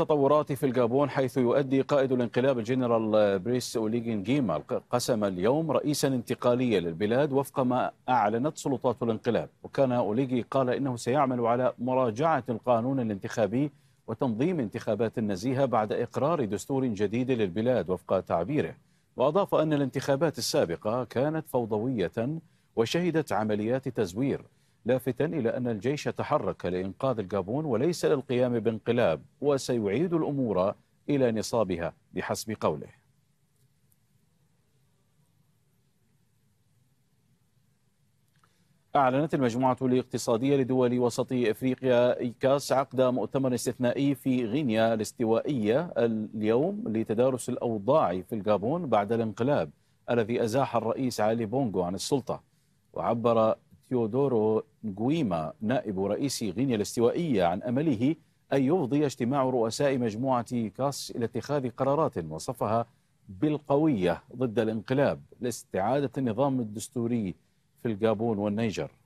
التطورات في الجابون حيث يؤدي قائد الانقلاب الجنرال بريس أوليغين جيما قسم اليوم رئيسا انتقاليا للبلاد وفق ما أعلنت سلطات الانقلاب وكان أوليغي قال إنه سيعمل على مراجعة القانون الانتخابي وتنظيم انتخابات نزيهة بعد إقرار دستور جديد للبلاد وفق تعبيره وأضاف أن الانتخابات السابقة كانت فوضوية وشهدت عمليات تزوير لافتا إلى أن الجيش تحرك لإنقاذ الجابون وليس للقيام بانقلاب وسيعيد الأمور إلى نصابها بحسب قوله أعلنت المجموعة الاقتصادية لدول وسط إفريقيا إيكاس عقد مؤتمر استثنائي في غينيا الاستوائية اليوم لتدارس الأوضاع في الجابون بعد الانقلاب الذي أزاح الرئيس علي بونغو عن السلطة وعبر تيودورو غويما نائب رئيس غينيا الاستوائية عن أمله أن يفضي اجتماع رؤساء مجموعة كاس إلى اتخاذ قرارات وصفها بالقوية ضد الانقلاب لاستعادة النظام الدستوري في الجابون والنيجر